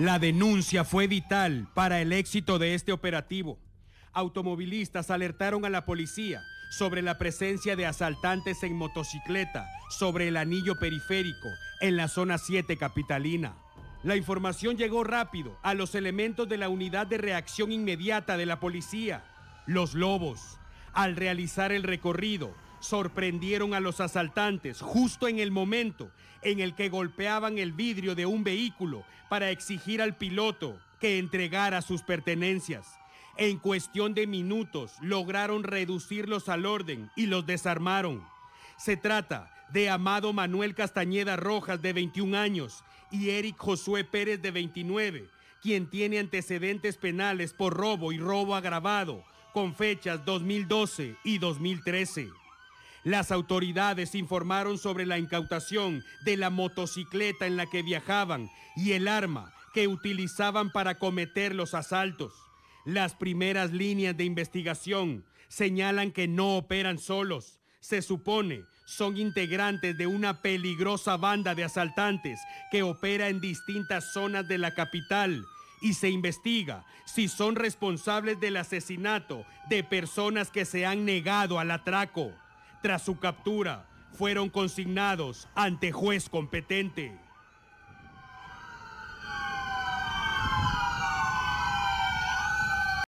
La denuncia fue vital para el éxito de este operativo. Automovilistas alertaron a la policía sobre la presencia de asaltantes en motocicleta sobre el anillo periférico en la zona 7 capitalina. La información llegó rápido a los elementos de la unidad de reacción inmediata de la policía, los lobos. Al realizar el recorrido, sorprendieron a los asaltantes justo en el momento en el que golpeaban el vidrio de un vehículo para exigir al piloto que entregara sus pertenencias. En cuestión de minutos lograron reducirlos al orden y los desarmaron. Se trata de Amado Manuel Castañeda Rojas de 21 años y Eric Josué Pérez de 29, quien tiene antecedentes penales por robo y robo agravado con fechas 2012 y 2013. Las autoridades informaron sobre la incautación de la motocicleta en la que viajaban y el arma que utilizaban para cometer los asaltos. Las primeras líneas de investigación señalan que no operan solos. Se supone son integrantes de una peligrosa banda de asaltantes que opera en distintas zonas de la capital y se investiga si son responsables del asesinato de personas que se han negado al atraco. Tras su captura, fueron consignados ante juez competente.